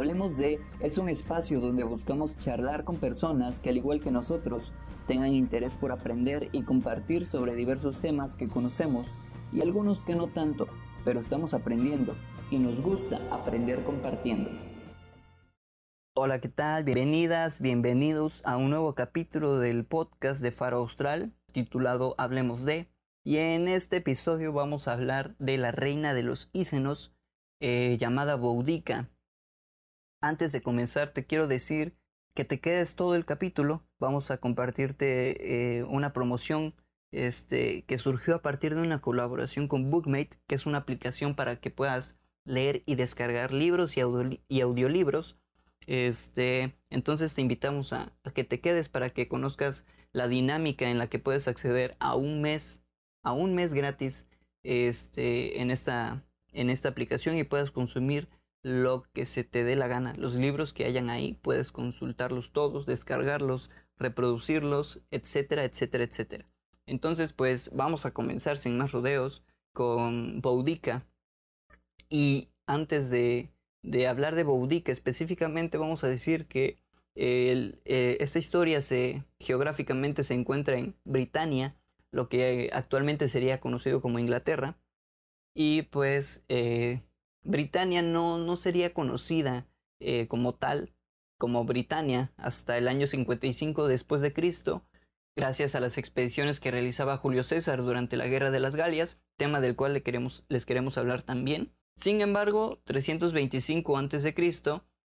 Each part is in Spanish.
Hablemos de es un espacio donde buscamos charlar con personas que al igual que nosotros tengan interés por aprender y compartir sobre diversos temas que conocemos y algunos que no tanto, pero estamos aprendiendo y nos gusta aprender compartiendo. Hola, ¿qué tal? Bienvenidas, bienvenidos a un nuevo capítulo del podcast de Faro Austral titulado Hablemos de. Y en este episodio vamos a hablar de la reina de los ícenos eh, llamada Boudica antes de comenzar, te quiero decir que te quedes todo el capítulo. Vamos a compartirte eh, una promoción este, que surgió a partir de una colaboración con Bookmate, que es una aplicación para que puedas leer y descargar libros y, audiolibros. Este, entonces te invitamos a, que te quedes para que conozcas la dinámica en la que puedes acceder a un mes, a un mes gratis este, en, esta, en esta aplicación y puedas consumir lo que se te dé la gana. Los libros que hayan ahí puedes consultarlos todos, descargarlos, reproducirlos, etcétera, etcétera, etcétera. Entonces, pues vamos a comenzar sin más rodeos con Boudica. Y antes de, hablar de Boudica específicamente, vamos a decir que eh, esta historia se, geográficamente se encuentra en Britania, lo que actualmente sería conocido como Inglaterra. Y pues eh, Britania no, sería conocida eh, como tal, como Britania, hasta el año 55 después de Cristo, gracias a las expediciones que realizaba Julio César durante la Guerra de las Galias, tema del cual les queremos hablar también. Sin embargo, 325 a.C.,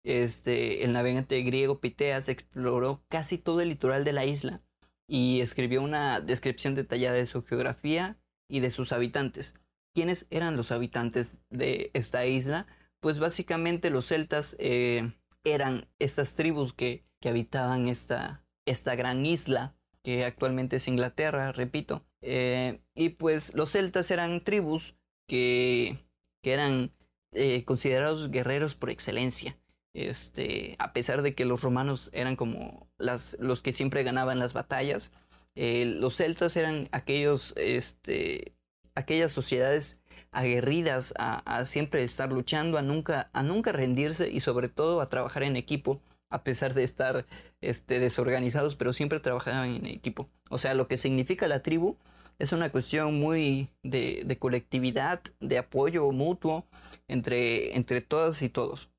este, el navegante griego Piteas exploró casi todo el litoral de la isla y escribió una descripción detallada de su geografía y de sus habitantes. ¿Quiénes eran los habitantes de esta isla? Pues básicamente los celtas eh, eran estas tribus que, habitaban esta, esta gran isla que actualmente es Inglaterra, repito. Eh, y pues los celtas eran tribus que, eran eh, considerados guerreros por excelencia. Este, a pesar de que los romanos eran como las, los que siempre ganaban las batallas, los celtas eran aquellos este, aquellas sociedades aguerridas a, siempre estar luchando, a nunca, a nunca rendirse y sobre todo a trabajar en equipo, a pesar de estar este, desorganizados, pero siempre trabajaban en equipo. O sea, lo que significa la tribu es una cuestión muy de, de colectividad, de apoyo mutuo entre, entre todas y todos.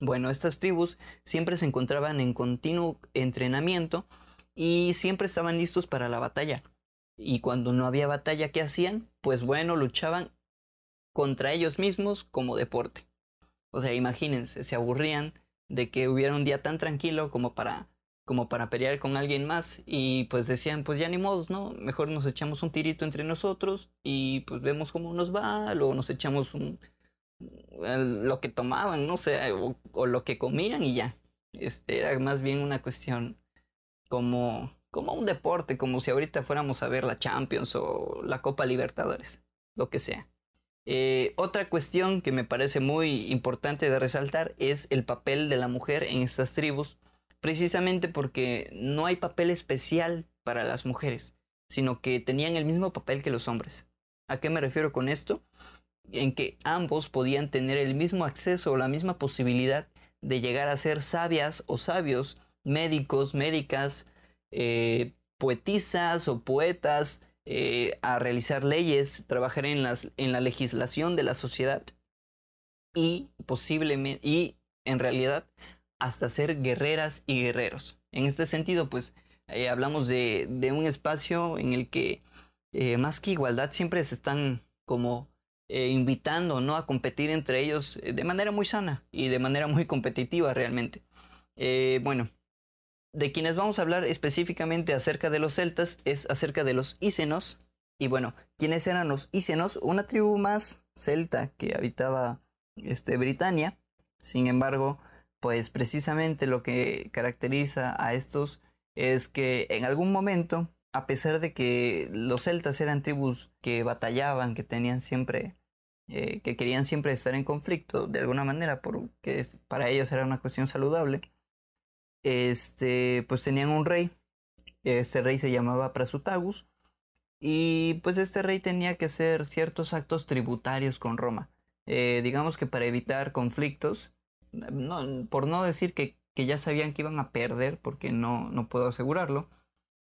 Bueno, estas tribus siempre se encontraban en continuo entrenamiento y siempre estaban listos para la batalla. Y cuando no había batalla, ¿qué hacían? Pues bueno, luchaban contra ellos mismos como deporte. O sea, imagínense, se aburrían de que hubiera un día tan tranquilo como para como para pelear con alguien más y pues decían, pues ya ni modos, ¿no? Mejor nos echamos un tirito entre nosotros y pues vemos cómo nos va, luego nos echamos un lo que tomaban, no sé, o, o lo que comían y ya. Este era más bien una cuestión como como un deporte, como si ahorita fuéramos a ver la Champions o la Copa Libertadores, lo que sea. Eh, otra cuestión que me parece muy importante de resaltar es el papel de la mujer en estas tribus, precisamente porque no hay papel especial para las mujeres, sino que tenían el mismo papel que los hombres. ¿A qué me refiero con esto? En que ambos podían tener el mismo acceso o la misma posibilidad de llegar a ser sabias o sabios, médicos, médicas, eh, poetisas o poetas eh, a realizar leyes, trabajar en, las, en la legislación de la sociedad y posiblemente, y en realidad, hasta ser guerreras y guerreros. En este sentido, pues eh, hablamos de, un espacio en el que eh, más que igualdad siempre se están como invitando ¿no? a competir entre ellos de manera muy sana y de manera muy competitiva realmente. bueno, de quienes vamos a hablar específicamente acerca de los celtas es acerca de los ícenos. Y bueno, ¿quiénes eran los ícenos? Una tribu más celta que habitaba este, Britania. Sin embargo, pues precisamente lo que caracteriza a estos es que en algún momento, a pesar de que los celtas eran tribus que batallaban, que tenían siempre, eh, que querían siempre estar en conflicto, de alguna manera, porque para ellos era una cuestión saludable, este, pues tenían un rey. Este rey se llamaba Prasutagus. Y pues este rey tenía que hacer ciertos actos tributarios con Roma. Eh, digamos que para evitar conflictos, por no decir que, ya sabían que iban a perder, porque no, no puedo asegurarlo,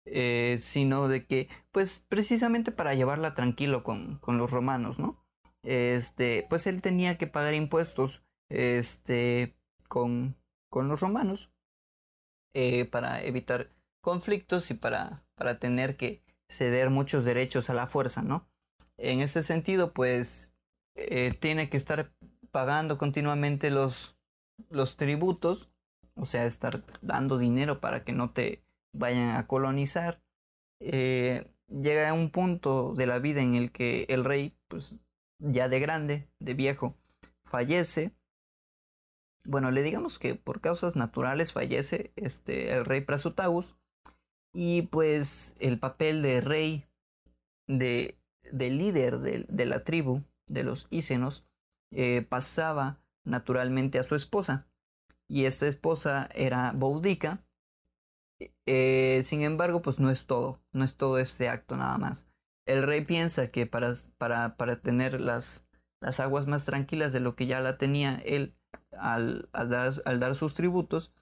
eh, sino de que, pues precisamente para llevarla tranquilo con, con los romanos, ¿no? Este, pues él tenía que pagar impuestos este, con, con los romanos eh, para evitar conflictos y para, para tener que ceder muchos derechos a la fuerza, ¿no? En ese sentido, pues eh, tiene que estar pagando continuamente los, los tributos, o sea, estar dando dinero para que no te vayan a colonizar. Eh, llega a un punto de la vida en el que el rey, pues ya de grande, de viejo, fallece bueno, le digamos que por causas naturales fallece este, el rey Prasutagus y pues el papel de rey, de, líder de, la tribu, de los ícenos eh, pasaba naturalmente a su esposa. Y esta esposa era Boudica. Eh, sin embargo, pues no es todo, no es todo este acto nada más. El rey piensa que para, para, para tener las, las aguas más tranquilas de lo que ya la tenía él, al, al, dar, sus tributos,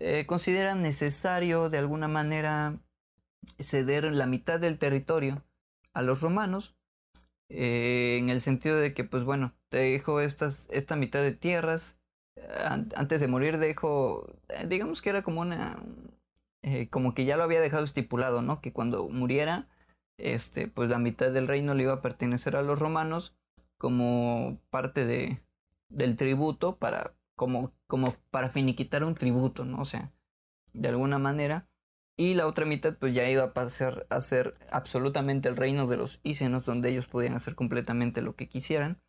eh, consideran necesario de alguna manera ceder la mitad del territorio a los romanos, eh, en el sentido de que, pues bueno, te dejo estas, esta mitad de tierras, eh, antes de morir dejo, digamos que era como una, como que ya lo había dejado estipulado, ¿no? Que cuando muriera, este, pues la mitad del reino le iba a pertenecer a los romanos como parte de, del tributo para como, como para finiquitar un tributo, ¿no? O sea, de alguna manera. Y la otra mitad pues ya iba a pasar a ser absolutamente el reino de los ícenos, donde ellos podían hacer completamente lo que quisieran.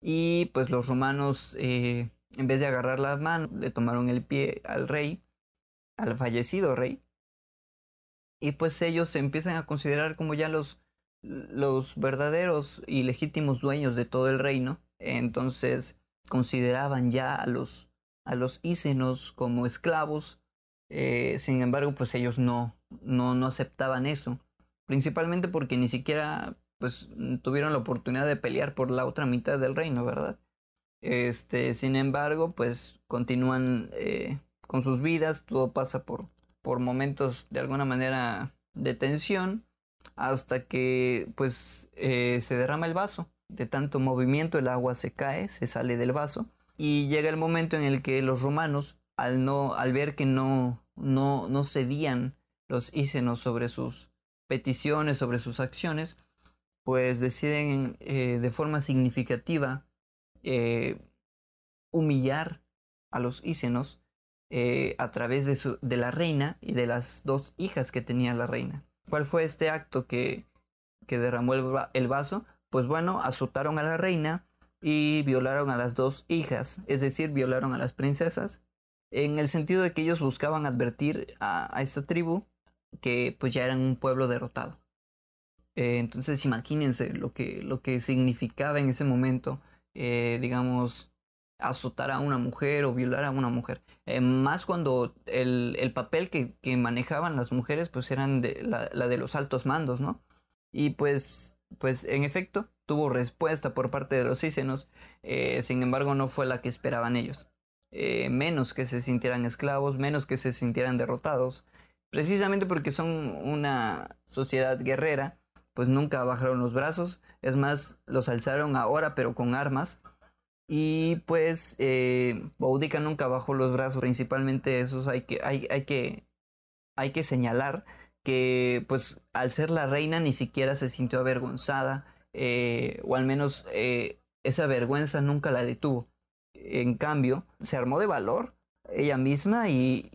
Y pues los romanos, eh, en vez de agarrar la mano, le tomaron el pie al rey, al fallecido rey. Y pues ellos se empiezan a considerar como ya los, los verdaderos y legítimos dueños de todo el reino. Entonces consideraban ya a los, a los como esclavos, eh, sin embargo, pues ellos no, no, no aceptaban eso, principalmente porque ni siquiera pues tuvieron la oportunidad de pelear por la otra mitad del reino, ¿verdad? Este, sin embargo, pues continúan eh, con sus vidas, todo pasa por, por momentos de alguna manera de tensión, hasta que pues eh, se derrama el vaso de tanto movimiento el agua se cae, se sale del vaso y llega el momento en el que los romanos, al, no, al ver que no, no, no cedían los ícenos sobre sus peticiones, sobre sus acciones, pues deciden eh, de forma significativa eh, humillar a los ícenos eh, a través de, de la reina y de las dos hijas que tenía la reina. ¿Cuál fue este acto que, que derramó el vaso? pues bueno, azotaron a la reina y violaron a las dos hijas, es decir, violaron a las princesas, en el sentido de que ellos buscaban advertir a, esta tribu que pues ya eran un pueblo derrotado. Eh, entonces imagínense lo que, lo que significaba en ese momento, eh, digamos, azotar a una mujer o violar a una mujer. Eh, más cuando el, papel que, que, manejaban las mujeres pues eran de, la de los altos mandos, ¿no? Y pues pues en efecto tuvo respuesta por parte de los sísenos, eh, sin embargo no fue la que esperaban ellos. Eh, menos que se sintieran esclavos, menos que se sintieran derrotados, precisamente porque son una sociedad guerrera, pues nunca bajaron los brazos, es más, los alzaron ahora pero con armas. Y pues eh, Boudica nunca bajó los brazos, principalmente esos hay que, hay, hay que, hay que señalar que pues al ser la reina ni siquiera se sintió avergonzada, eh, o al menos eh, esa vergüenza nunca la detuvo. En cambio, se armó de valor ella misma y,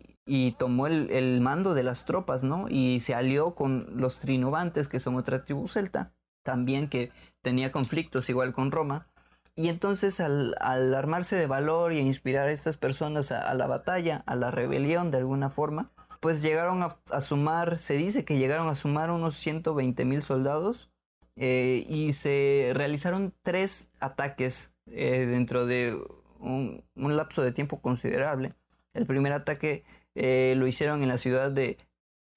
tomó el, mando de las tropas, ¿no? Y se alió con los trinovantes, que son otra tribu celta, también que tenía conflictos igual con Roma. Y entonces al, al armarse de valor y inspirar a estas personas a la batalla, a la rebelión de alguna forma, pues llegaron a, sumar, se dice que llegaron a sumar unos 120 mil soldados eh, y se realizaron tres ataques eh, dentro de un, lapso de tiempo considerable. El primer ataque eh, lo hicieron en la ciudad de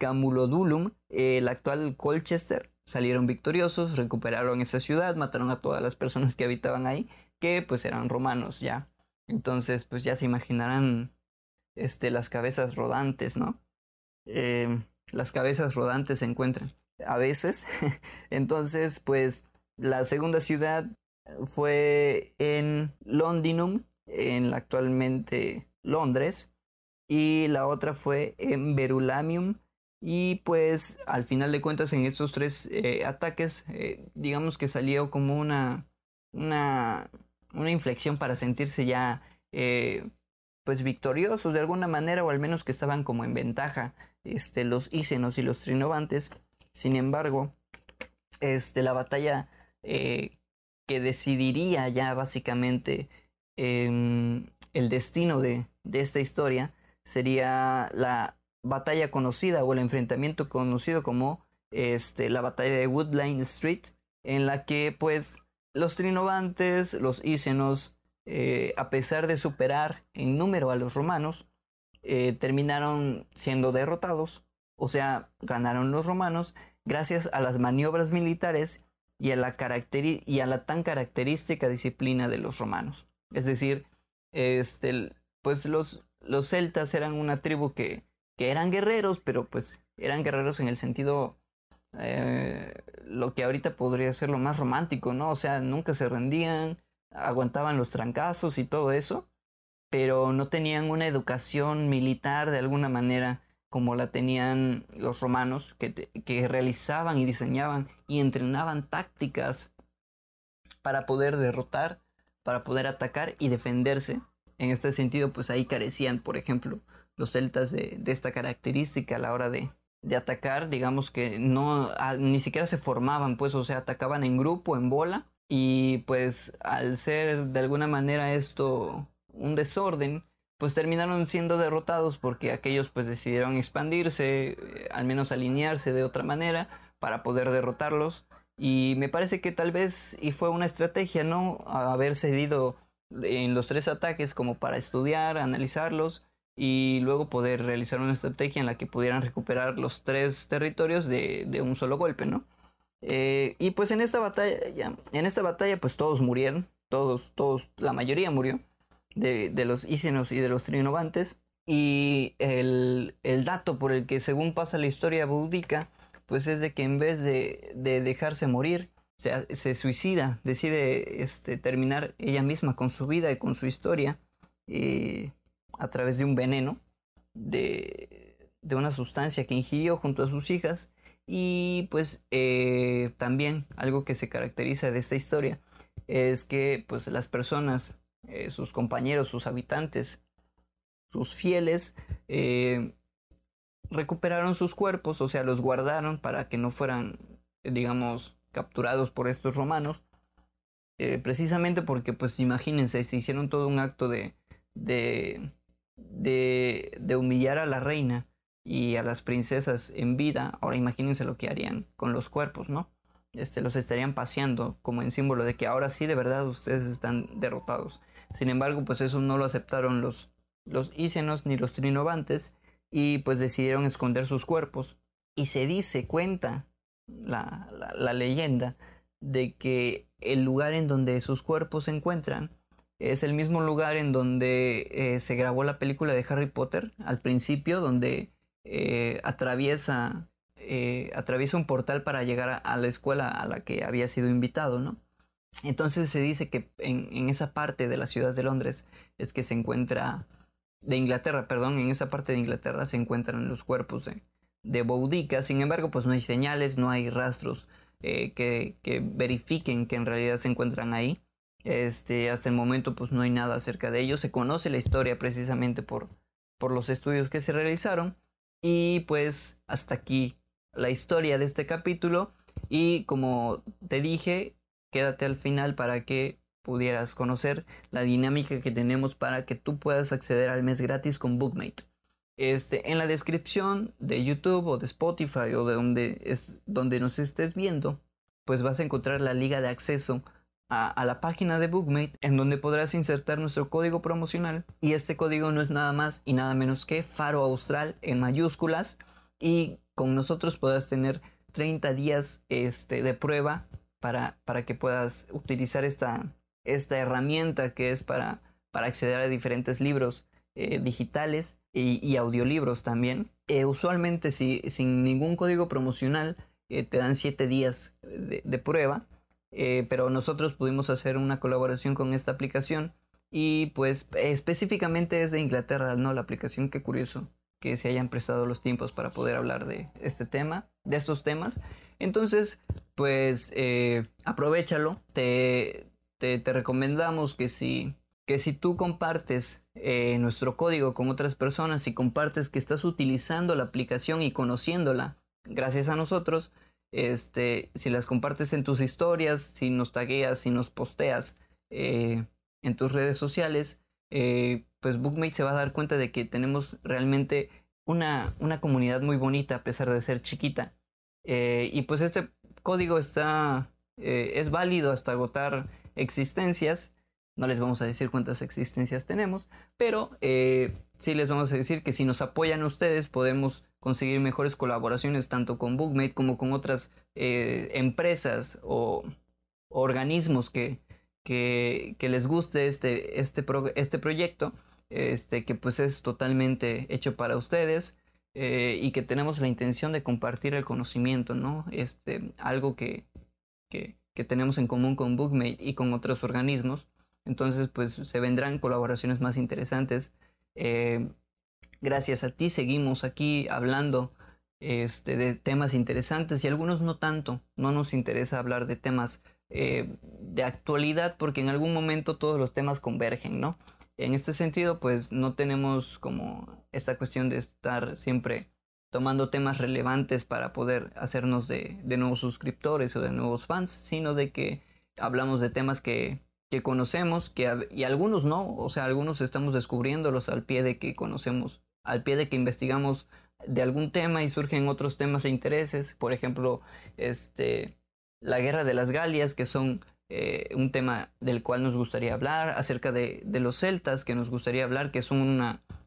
Camulodulum, el actual Colchester. Salieron victoriosos, recuperaron esa ciudad, mataron a todas las personas que habitaban ahí, que pues eran romanos ya. Entonces, pues ya se imaginarán este, las cabezas rodantes, ¿no? Em, las cabezas rodantes se encuentran a veces. Entonces, pues la segunda ciudad fue en Londinum, en la actualmente Londres, y la otra fue en Verulamium. Y pues al final de cuentas en estos tres eh, ataques, eh, digamos que salió como una, una, una inflexión para sentirse ya eh, pues victoriosos de alguna manera o al menos que estaban como en ventaja este, los ícenos y los trinovantes. Sin embargo, este, la batalla eh, que decidiría ya básicamente em, el destino de, esta historia sería la batalla conocida o el enfrentamiento conocido como este, la batalla de Woodline Street en la que pues los trinovantes, los ícenos eh, a pesar de superar en número a los romanos, eh, terminaron siendo derrotados, o sea, ganaron los romanos gracias a las maniobras militares y a la, y a la tan característica disciplina de los romanos. Es decir, este, pues los, los celtas eran una tribu que, eran guerreros, pero pues eran guerreros en el sentido eh, lo que ahorita podría ser lo más romántico, ¿no? O sea, nunca se rendían, aguantaban los trancazos y todo eso, pero no tenían una educación militar de alguna manera como la tenían los romanos, que, que realizaban y diseñaban y entrenaban tácticas para poder derrotar, para poder atacar y defenderse. En este sentido, pues ahí carecían, por ejemplo, los celtas de, esta característica a la hora de, de atacar, digamos que no, ah, ni siquiera se formaban, pues, o sea, atacaban en grupo, en bola, y pues al ser de alguna manera esto un desorden, pues terminaron siendo derrotados porque aquellos pues decidieron expandirse, eh, al menos alinearse de otra manera para poder derrotarlos. Y me parece que tal vez y fue una estrategia, ¿no? Haber cedido en los tres ataques como para estudiar, analizarlos y luego poder realizar una estrategia en la que pudieran recuperar los tres territorios de, de un solo golpe, ¿no? Eh, y pues en esta batalla, en esta batalla pues todos murieron, todos, todos, la mayoría murió de, los ícenos y de los Trinovantes. Y el, dato por el que según pasa la historia búdica, pues es de que en vez de, dejarse morir, se, suicida, decide este, terminar ella misma con su vida y con su historia eh, a través de un veneno, de, de una sustancia que ingirió junto a sus hijas y pues eh, también algo que se caracteriza de esta historia es que pues las personas, eh, sus compañeros, sus habitantes, sus fieles, eh, recuperaron sus cuerpos, o sea, los guardaron para que no fueran, digamos, capturados por estos romanos, precisamente porque pues imagínense, se hicieron todo un acto de, de, de humillar a la reina y a las princesas en vida, ahora imagínense lo que harían con los cuerpos, ¿no? Este, los estarían paseando como en símbolo de que ahora sí de verdad ustedes están derrotados. Sin embargo, pues eso no lo aceptaron los, los ni los trinovantes y pues decidieron esconder sus cuerpos. Y se dice, cuenta la, leyenda, de que el lugar en donde sus cuerpos se encuentran es el mismo lugar en donde eh, se grabó la película de Harry Potter al principio, donde eh, atraviesa, eh, atraviesa un portal para llegar a, la escuela a la que había sido invitado, ¿no? Entonces se dice que en, esa parte de la ciudad de Londres es que se encuentra, de Inglaterra, perdón, en esa parte de Inglaterra se encuentran los cuerpos de, de Boudica, sin embargo, pues no hay señales, no hay rastros eh, que, que, verifiquen que en realidad se encuentran ahí. Este, hasta el momento pues no hay nada acerca de ellos. Se conoce la historia precisamente por, por los estudios que se realizaron. Y pues hasta aquí la historia de este capítulo. Y como te dije, quédate al final para que pudieras conocer la dinámica que tenemos para que tú puedas acceder al mes gratis con Bookmate. Este, en la descripción de YouTube o de Spotify o de donde, es, donde nos estés viendo, pues vas a encontrar la liga de acceso a, la página de Bookmate en donde podrás insertar nuestro código promocional y este código no es nada más y nada menos que Faro Austral en mayúsculas y con nosotros podrás tener 30 días este, de prueba para, para que puedas utilizar esta, esta herramienta que es para, para acceder a diferentes libros eh, digitales y, audiolibros también. Eh, usualmente si, sin ningún código promocional eh, te dan 7 días de, prueba eh, pero nosotros pudimos hacer una colaboración con esta aplicación y pues específicamente es de Inglaterra, ¿no? La aplicación, qué curioso que se hayan prestado los tiempos para poder hablar de este tema, de estos temas. Entonces, pues eh, aprovechalo, te, te, recomendamos que si, que si tú compartes eh, nuestro código con otras personas y compartes que estás utilizando la aplicación y conociéndola gracias a nosotros, este, si las compartes en tus historias, si nos tagueas, si nos posteas eh, en tus redes sociales, eh, pues Bookmate se va a dar cuenta de que tenemos realmente una, una comunidad muy bonita a pesar de ser chiquita. Eh, y pues este código está, es válido hasta agotar existencias. No les vamos a decir cuántas existencias tenemos, pero sí les vamos a decir que si nos apoyan ustedes podemos conseguir mejores colaboraciones tanto con Bookmate como con otras eh, empresas o, organismos que, que, les guste este, este, este proyecto, este, que pues es totalmente hecho para ustedes eh, y que tenemos la intención de compartir el conocimiento, ¿no? Este, algo que, tenemos en común con Bookmate y con otros organismos. Entonces, pues se vendrán colaboraciones más interesantes. Eh, Gracias a ti seguimos aquí hablando este, de temas interesantes y algunos no tanto. No nos interesa hablar de temas eh, de actualidad porque en algún momento todos los temas convergen, ¿no? En este sentido, pues no tenemos como esta cuestión de estar siempre tomando temas relevantes para poder hacernos de, nuevos suscriptores o de nuevos fans, sino de que hablamos de temas que, conocemos que, y algunos no, o sea, algunos estamos descubriéndolos al pie de que conocemos al pie de que investigamos de algún tema y surgen otros temas e intereses, por ejemplo, este, la guerra de las Galias, que son eh, un tema del cual nos gustaría hablar, acerca de, los celtas, que nos gustaría hablar, que son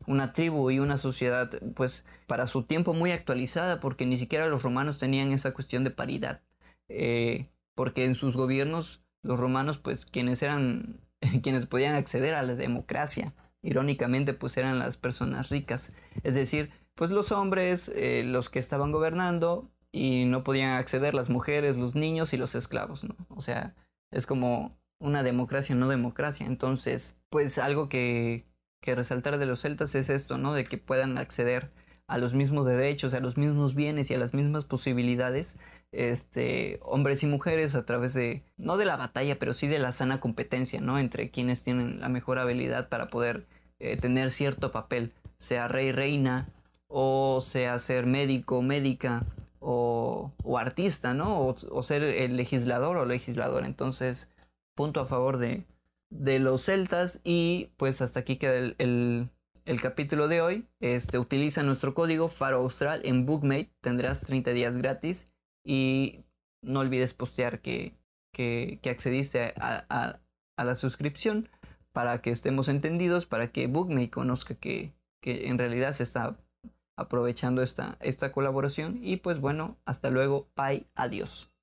una, tribu y una sociedad, pues para su tiempo muy actualizada, porque ni siquiera los romanos tenían esa cuestión de paridad, eh, porque en sus gobiernos los romanos, pues quienes eran, quienes podían acceder a la democracia, irónicamente pues eran las personas ricas, es decir, pues los hombres, eh, los que estaban gobernando y no podían acceder las mujeres, los niños y los esclavos, ¿no? O sea, es como una democracia, no democracia. Entonces, pues algo que, que resaltar de los celtas es esto, ¿no? De que puedan acceder a los mismos derechos, a los mismos bienes y a las mismas posibilidades este, hombres y mujeres a través de, no de la batalla, pero sí de la sana competencia, ¿no? Entre quienes tienen la mejor habilidad para poder eh, tener cierto papel, sea rey, reina, o sea ser médico, médica, o, artista, ¿no? O, ser el legislador o legislador. Entonces, punto a favor de, de los celtas y pues hasta aquí queda el, capítulo de hoy. Este, utiliza nuestro código Faro Austral en Bookmate. Tendrás 30 días gratis. Y no olvides postear que, accediste a, la suscripción para que estemos entendidos, para que BookMe conozca que, en realidad se está aprovechando esta, esta colaboración. Y pues bueno, hasta luego, bye, adiós.